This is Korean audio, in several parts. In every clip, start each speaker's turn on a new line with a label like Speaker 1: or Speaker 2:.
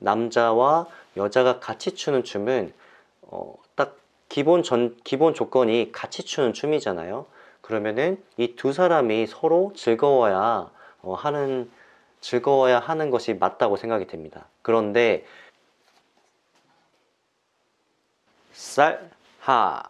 Speaker 1: 남자와 여자가 같이 추는 춤은 어, 딱 기본 전 기본 조건이 같이 추는 춤이잖아요. 그러면은 이 두 사람이 서로 즐거워야 어, 하는 즐거워야 하는 것이 맞다고 생각이 됩니다. 그런데 쌀하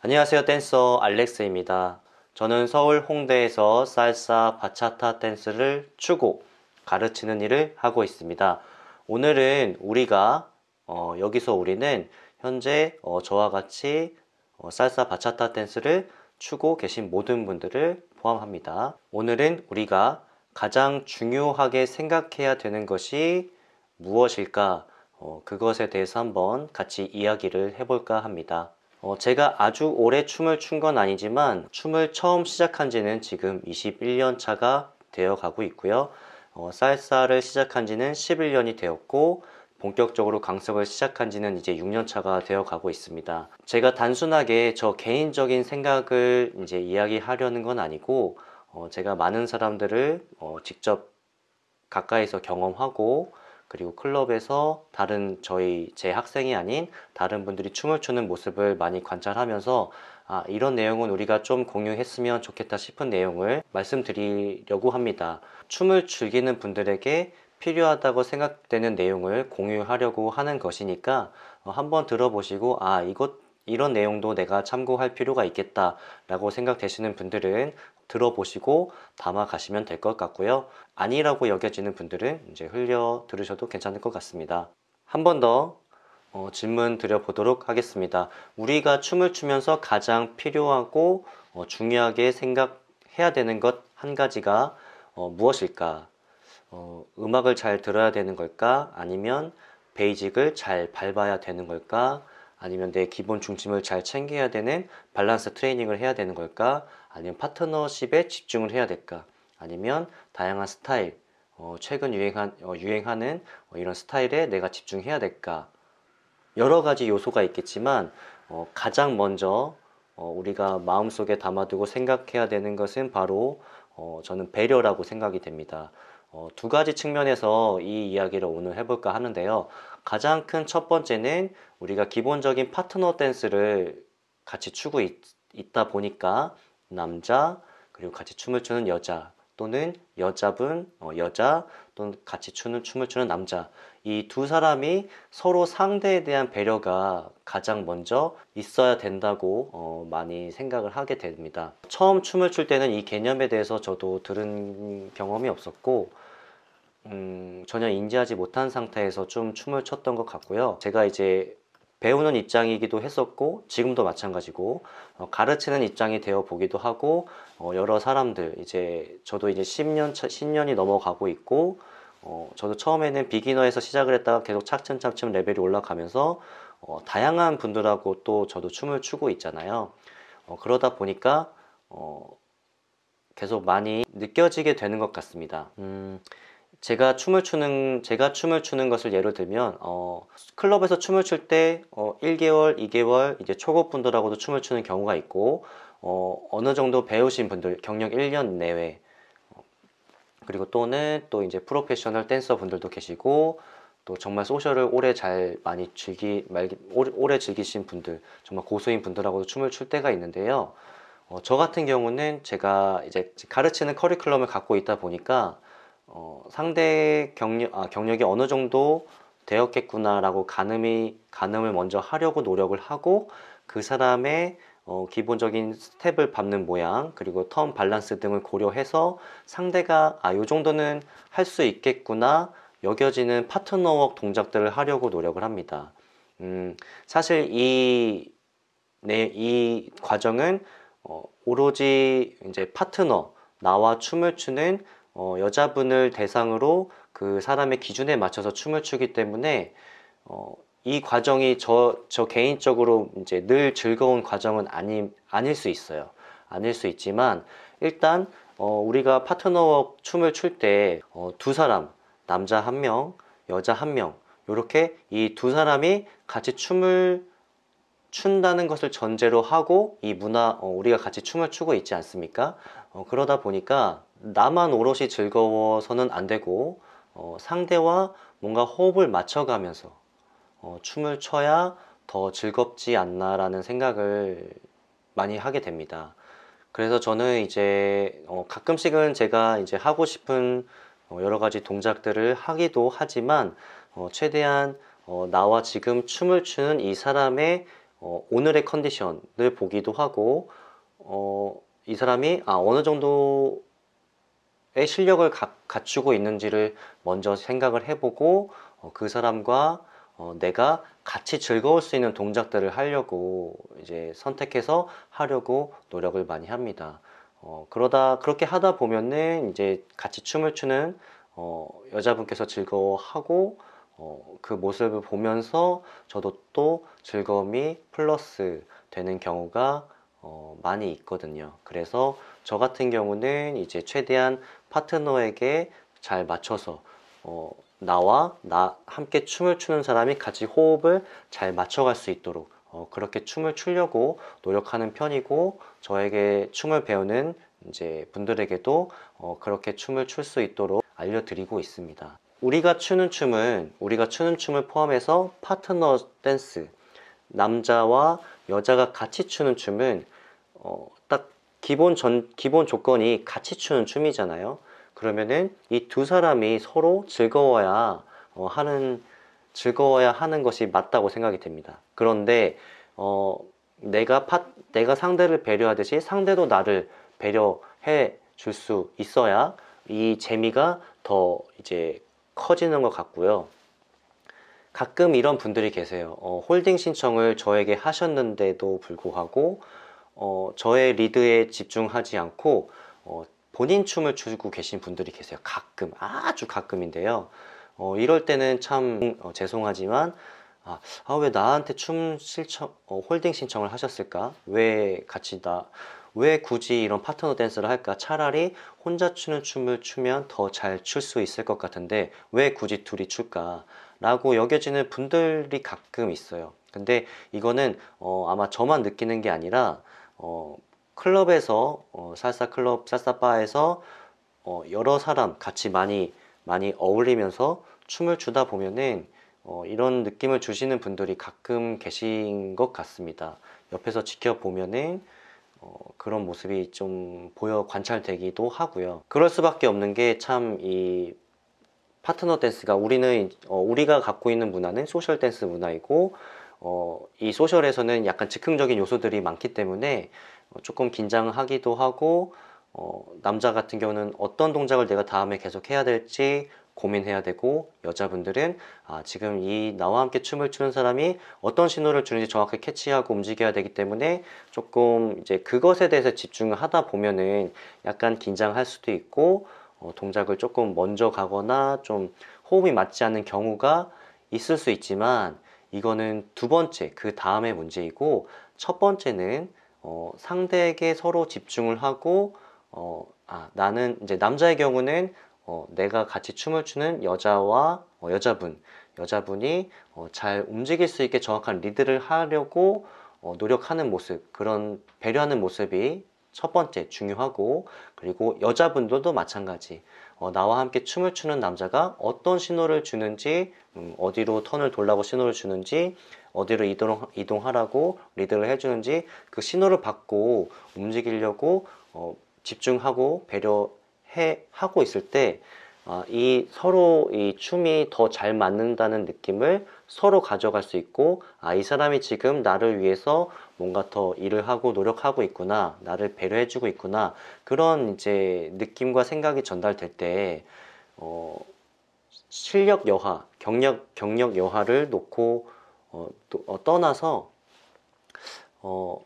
Speaker 1: 안녕하세요 댄서 알렉스입니다. 저는 서울 홍대에서 쌀사 바차타 댄스를 추고 가르치는 일을 하고 있습니다. 오늘은 우리가 어, 여기서 우리는 현재 어, 저와 같이 어, 살사 바차타 댄스를 추고 계신 모든 분들을 포함합니다. 오늘은 우리가 가장 중요하게 생각해야 되는 것이 무엇일까? 어, 그것에 대해서 한번 같이 이야기를 해볼까 합니다. 어, 제가 아주 오래 춤을 춘 건 아니지만 춤을 처음 시작한 지는 지금 21년 차가 되어 가고 있고요. 어, 쌀쌀을 시작한 지는 11년이 되었고 본격적으로 강습을 시작한 지는 이제 6년차가 되어 가고 있습니다. 제가 단순하게 저 개인적인 생각을 이제 이야기하려는 건 아니고 어, 제가 많은 사람들을 어, 직접 가까이서 경험하고 그리고 클럽에서 다른 저희 제 학생이 아닌 다른 분들이 춤을 추는 모습을 많이 관찰하면서 아, 이런 내용은 우리가 좀 공유했으면 좋겠다 싶은 내용을 말씀드리려고 합니다. 춤을 즐기는 분들에게 필요하다고 생각되는 내용을 공유하려고 하는 것이니까 어, 한번 들어보시고 아 이것 이런 내용도 내가 참고할 필요가 있겠다라고 생각되시는 분들은 들어보시고 담아 가시면 될 것 같고요. 아니라고 여겨지는 분들은 이제 흘려 들으셔도 괜찮을 것 같습니다. 한번더 어, 질문 드려보도록 하겠습니다. 우리가 춤을 추면서 가장 필요하고 어, 중요하게 생각해야 되는 것 한 가지가 어, 무엇일까? 어, 음악을 잘 들어야 되는 걸까? 아니면 베이직을 잘 밟아야 되는 걸까? 아니면 내 기본 중심을 잘 챙겨야 되는 밸런스 트레이닝을 해야 되는 걸까? 아니면 파트너십에 집중을 해야 될까? 아니면 다양한 스타일, 어, 최근 유행한, 어, 유행하는 이런 스타일에 내가 집중해야 될까? 여러 가지 요소가 있겠지만 어, 가장 먼저 어, 우리가 마음속에 담아두고 생각해야 되는 것은 바로 어, 저는 배려라고 생각이 됩니다. 어, 두 가지 측면에서 이 이야기를 오늘 해볼까 하는데요. 가장 큰 첫 번째는 우리가 기본적인 파트너 댄스를 같이 추고 있, 있다 보니까 남자 그리고 같이 춤을 추는 여자 또는 여자분, 어, 여자 또는 같이 추는 춤을 추는 남자 이두 사람이 서로 상대에 대한 배려가 가장 먼저 있어야 된다고 어, 많이 생각을 하게 됩니다. 처음 춤을 출 때는 이 개념에 대해서 저도 들은 경험이 없었고 음, 전혀 인지하지 못한 상태에서 좀 춤을 췄던 것 같고요. 제가 이제 배우는 입장이기도 했었고 지금도 마찬가지고 어, 가르치는 입장이 되어 보기도 하고 어, 여러 사람들 이제 저도 이제 10년 10년이 넘어가고 있고 어, 저도 처음에는 비기너에서 시작을 했다가 계속 차츰차츰 레벨이 올라가면서 어, 다양한 분들하고 또 저도 춤을 추고 있잖아요. 어, 그러다 보니까 어, 계속 많이 느껴지게 되는 것 같습니다. 음, 제가 춤을 추는 제가 춤을 추는 것을 예로 들면 어, 클럽에서 춤을 출때 어, 1개월, 2개월 이제 초급 분들하고도 춤을 추는 경우가 있고 어, 어느 정도 배우신 분들 경력 1년 내외 그리고 또는 또 이제 프로페셔널 댄서 분들도 계시고 또 정말 소셜을 오래 잘 많이 즐기 말 오래 즐기신 분들 정말 고수인 분들하고도 춤을 출 때가 있는데요. 어, 저 같은 경우는 제가 이제 가르치는 커리큘럼을 갖고 있다 보니까 어, 상대 경력 아, 경력이 어느 정도 되었겠구나라고 가늠이 가늠을 먼저 하려고 노력을 하고 그 사람의 어, 기본적인 스텝을 밟는 모양 그리고 턴 밸런스 등을 고려해서 상대가 아, 요 정도는 할 수 있겠구나 여겨지는 파트너웍 동작들을 하려고 노력을 합니다. 음, 사실 이, 네, 이 과정은 어, 오로지 이제 파트너, 나와 춤을 추는 어, 여자분을 대상으로 그 사람의 기준에 맞춰서 춤을 추기 때문에 어, 이 과정이 저, 저 개인적으로 이제 늘 즐거운 과정은 아니, 아닐 수 있어요. 아닐 수 있지만, 일단, 어, 우리가 파트너업 춤을 출 때, 어, 두 사람, 남자 한 명, 여자 한 명, 이렇게 이 두 사람이 같이 춤을 춘다는 것을 전제로 하고 이 문화 어, 우리가 같이 춤을 추고 있지 않습니까? 어, 그러다 보니까 나만 오롯이 즐거워서는 안 되고 어, 상대와 뭔가 호흡을 맞춰가면서 어, 춤을 춰야 더 즐겁지 않나라는 생각을 많이 하게 됩니다. 그래서 저는 이제 어, 가끔씩은 제가 이제 하고 싶은 어, 여러 가지 동작들을 하기도 하지만 어, 최대한 어, 나와 지금 춤을 추는 이 사람의 어, 오늘의 컨디션을 보기도 하고 어, 이 사람이 아, 어느 정도의 실력을 가, 갖추고 있는지를 먼저 생각을 해보고 어, 그 사람과 어, 내가 같이 즐거울 수 있는 동작들을 하려고 이제 선택해서 하려고 노력을 많이 합니다. 어, 그러다 그렇게 하다 보면은 이제 같이 춤을 추는 어, 여자분께서 즐거워하고 어, 그 모습을 보면서 저도 또 즐거움이 플러스 되는 경우가 어, 많이 있거든요. 그래서 저 같은 경우는 이제 최대한 파트너에게 잘 맞춰서 어, 나와 나 함께 춤을 추는 사람이 같이 호흡을 잘 맞춰갈 수 있도록 어, 그렇게 춤을 추려고 노력하는 편이고 저에게 춤을 배우는 이제 분들에게도 어, 그렇게 춤을 출 수 있도록 알려드리고 있습니다. 우리가 추는 춤은 우리가 추는 춤을 포함해서 파트너 댄스 남자와 여자가 같이 추는 춤은 어, 딱 기본 전 기본 조건이 같이 추는 춤이잖아요. 그러면은 이 두 사람이 서로 즐거워야 어, 하는 즐거워야 하는 것이 맞다고 생각이 됩니다. 그런데 어, 내가 파, 내가 상대를 배려하듯이 상대도 나를 배려해 줄 수 있어야 이 재미가 더 이제 커지는 것 같고요. 가끔 이런 분들이 계세요. 어, 홀딩 신청을 저에게 하셨는데도 불구하고 어, 저의 리드에 집중하지 않고 어, 본인 춤을 추고 계신 분들이 계세요 가끔 아주 가끔인데요 어, 이럴 때는 참 어, 죄송하지만 아, 아, 왜 나한테 춤 실청 어, 홀딩 신청을 하셨을까 왜 같이 나 왜 굳이 이런 파트너 댄스를 할까 차라리 혼자 추는 춤을 추면 더 잘 출 수 있을 것 같은데 왜 굳이 둘이 출까 라고 여겨지는 분들이 가끔 있어요 근데 이거는 어, 아마 저만 느끼는 게 아니라 어, 클럽에서 어, 살사 클럽, 살사 바에서 어, 여러 사람 같이 많이 많이 어울리면서 춤을 추다 보면은 어, 이런 느낌을 주시는 분들이 가끔 계신 것 같습니다. 옆에서 지켜보면은 어, 그런 모습이 좀 보여 관찰되기도 하고요. 그럴 수밖에 없는 게 참 이 파트너 댄스가 우리는 어, 우리가 갖고 있는 문화는 소셜 댄스 문화이고 어, 이 소셜에서는 약간 즉흥적인 요소들이 많기 때문에 어, 조금 긴장하기도 하고 어, 남자 같은 경우는 어떤 동작을 내가 다음에 계속 해야 될지 고민해야 되고 여자분들은 아, 지금 이 나와 함께 춤을 추는 사람이 어떤 신호를 주는지 정확히 캐치하고 움직여야 되기 때문에 조금 이제 그것에 대해서 집중하다 을 보면은 약간 긴장할 수도 있고 어, 동작을 조금 먼저 가거나 좀 호흡이 맞지 않는 경우가 있을 수 있지만 이거는 두 번째 그 다음의 문제이고 첫 번째는 어, 상대에게 서로 집중을 하고 어, 아, 나는 이제 남자의 경우는 어, 내가 같이 춤을 추는 여자와 어, 여자분 여자분이 어, 잘 움직일 수 있게 정확한 리드를 하려고 어, 노력하는 모습 그런 배려하는 모습이 첫 번째 중요하고 그리고 여자분들도 마찬가지 어, 나와 함께 춤을 추는 남자가 어떤 신호를 주는지 음, 어디로 턴을 돌라고 신호를 주는지 어디로 이동, 이동하라고 리드를 해주는지 그 신호를 받고 움직이려고 어, 집중하고 배려해 하고 있을 때 아, 이 서로 이 춤이 더 잘 맞는다는 느낌을 서로 가져갈 수 있고 아이 사람이 지금 나를 위해서 뭔가 더 일을 하고 노력하고 있구나 나를 배려해주고 있구나 그런 이제 느낌과 생각이 전달될 때 어, 실력 여하 경력 경력 여하를 놓고 어, 또, 어, 떠나서 어,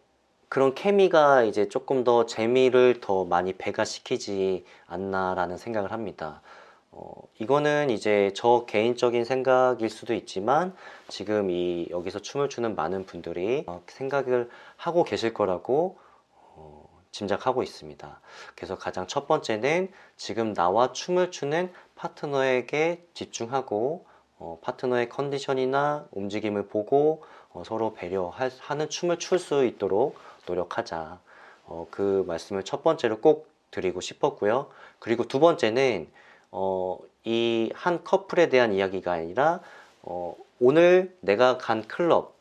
Speaker 1: 그런 케미가 이제 조금 더 재미를 더 많이 배가시키지 않나라는 생각을 합니다. 어, 이거는 이제 저 개인적인 생각일 수도 있지만 지금 이 여기서 춤을 추는 많은 분들이 어, 생각을 하고 계실 거라고 어, 짐작하고 있습니다. 그래서 가장 첫 번째는 지금 나와 춤을 추는 파트너에게 집중하고 어, 파트너의 컨디션이나 움직임을 보고 어, 서로 배려하는 춤을 출 수 있도록 노력하자. 어, 그 말씀을 첫 번째로 꼭 드리고 싶었고요. 그리고 두 번째는 어, 이 한 커플에 대한 이야기가 아니라 어, 오늘 내가 간 클럽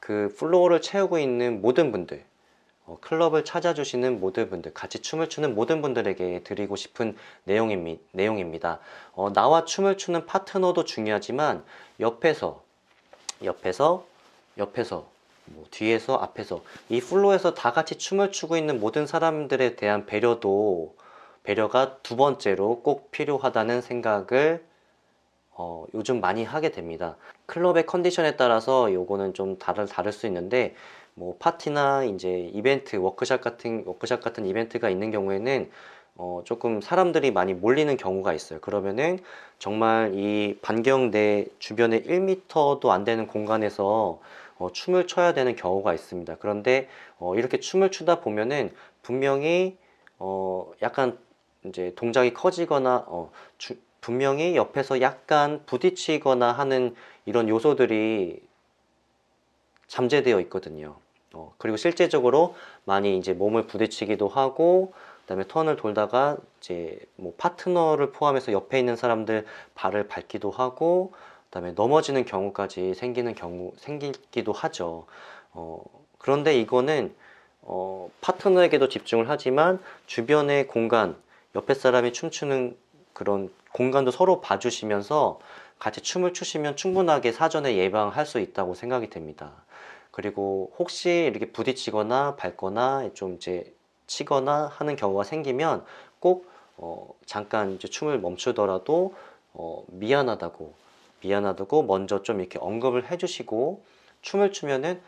Speaker 1: 그 플로어를 채우고 있는 모든 분들 어, 클럽을 찾아주시는 모든 분들, 같이 춤을 추는 모든 분들에게 드리고 싶은 내용입니, 내용입니다. 어, 나와 춤을 추는 파트너도 중요하지만 옆에서, 옆에서, 옆에서, 뭐 뒤에서, 앞에서 이 플로에서 다 같이 춤을 추고 있는 모든 사람들에 대한 배려도 배려가 두 번째로 꼭 필요하다는 생각을 어, 요즘 많이 하게 됩니다. 클럽의 컨디션에 따라서 요거는 좀 다를, 다를 수 있는데 뭐 파티나 이제 이벤트 워크샵 같은 워크샵 같은 이벤트가 있는 경우에는 어, 조금 사람들이 많이 몰리는 경우가 있어요. 그러면은 정말 이 반경내 주변에 1m도 안 되는 공간에서 어, 춤을 춰야 되는 경우가 있습니다. 그런데 어, 이렇게 춤을 추다 보면은 분명히 어, 약간 이제 동작이 커지거나 어, 주, 분명히 옆에서 약간 부딪히거나 하는 이런 요소들이 잠재되어 있거든요. 어, 그리고 실제적으로 많이 이제 몸을 부딪히기도 하고 그다음에 턴을 돌다가 이제 뭐 파트너를 포함해서 옆에 있는 사람들 발을 밟기도 하고 그다음에 넘어지는 경우까지 생기는 경우 생기기도 하죠. 어, 그런데 이거는 어, 파트너에게도 집중을 하지만 주변의 공간 옆에 사람이 춤추는 그런 공간도 서로 봐주시면서 같이 춤을 추시면 충분하게 사전에 예방할 수 있다고 생각이 됩니다. 그리고 혹시 이렇게 부딪히거나 밟거나 좀 이제 치거나 하는 경우가 생기면 꼭 어, 잠깐 이제 춤을 멈추더라도 어, 미안하다고 미안하다고 먼저 좀 이렇게 언급을 해주시고 춤을 추면은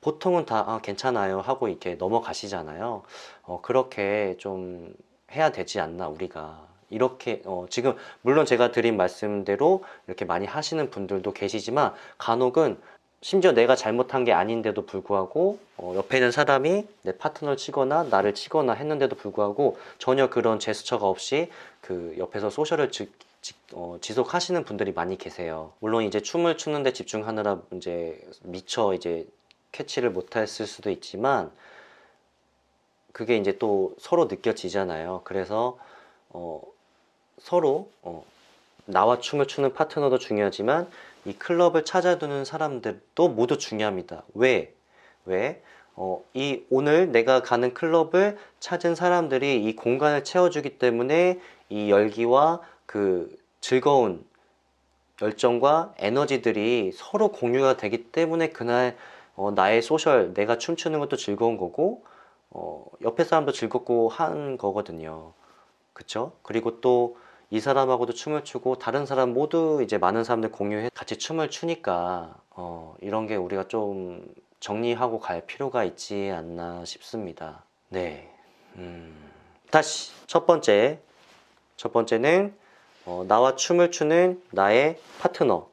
Speaker 1: 보통은 다 아, 괜찮아요 하고 이렇게 넘어가시잖아요. 어, 그렇게 좀 해야 되지 않나 우리가 이렇게 어, 지금 물론 제가 드린 말씀대로 이렇게 많이 하시는 분들도 계시지만 간혹은 심지어 내가 잘못한 게 아닌데도 불구하고 어, 옆에 있는 사람이 내 파트너를 치거나 나를 치거나 했는데도 불구하고 전혀 그런 제스처가 없이 그 옆에서 소셜을 지, 지, 어, 지속하시는 분들이 많이 계세요. 물론 이제 춤을 추는데 집중하느라 이제 미처 이제 캐치를 못했을 수도 있지만 그게 이제 또 서로 느껴지잖아요. 그래서 어, 서로 어, 나와 춤을 추는 파트너도 중요하지만 이 클럽을 찾아두는 사람들도 모두 중요합니다. 왜? 왜? 어, 이 오늘 내가 가는 클럽을 찾은 사람들이 이 공간을 채워주기 때문에 이 열기와 그 즐거운 열정과 에너지들이 서로 공유가 되기 때문에 그날 어, 나의 소셜, 내가 춤추는 것도 즐거운 거고 어, 옆에 사람도 즐겁고 한 거거든요. 그쵸? 그리고 또이 사람하고도 춤을 추고 다른 사람 모두 이제 많은 사람들 공유해 같이 춤을 추니까 어, 이런 게 우리가 좀 정리하고 갈 필요가 있지 않나 싶습니다. 네. 음, 다시 첫 번째. 첫 번째는 어, 나와 춤을 추는 나의 파트너.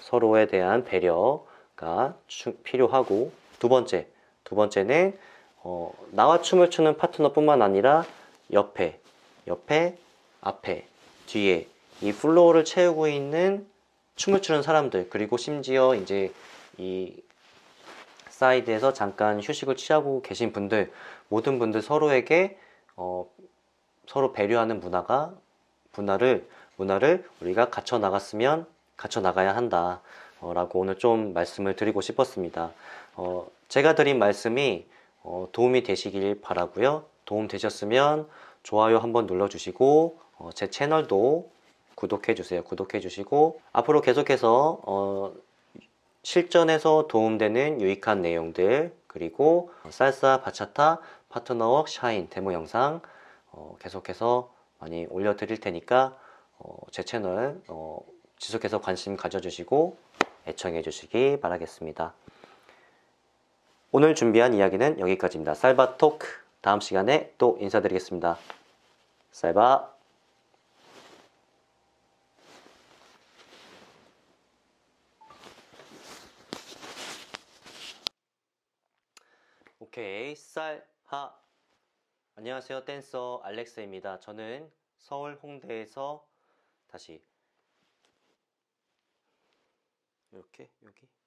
Speaker 1: 서로에 대한 배려가 추, 필요하고 두 번째. 두 번째는 어, 나와 춤을 추는 파트너뿐만 아니라 옆에, 옆에, 앞에 뒤에 이 플로어를 채우고 있는 춤을 추는 사람들 그리고 심지어 이제 이 사이드에서 잠깐 휴식을 취하고 계신 분들 모든 분들 서로에게 어, 서로 배려하는 문화가 문화를 문화를 우리가 갖춰 나갔으면 갖춰 나가야 한다. 어, 라고 오늘 좀 말씀을 드리고 싶었습니다. 어, 제가 드린 말씀이 어, 도움이 되시길 바라고요. 도움 되셨으면 좋아요 한번 눌러주시고 어, 제 채널도 구독해 주세요. 구독해 주시고 앞으로 계속해서 어, 실전에서 도움되는 유익한 내용들 그리고 살사, 바차타, 파트너웍, 샤인 데모 영상 어, 계속해서 많이 올려드릴 테니까 어, 제 채널 어, 지속해서 관심 가져주시고 애청해 주시기 바라겠습니다. 오늘 준비한 이야기는 여기까지입니다. 살바 토크 다음 시간에 또 인사드리겠습니다. 살바 햇살하 안녕하세요 댄서 알렉스입니다 저는 서울 홍대에서 다시 이렇게 여기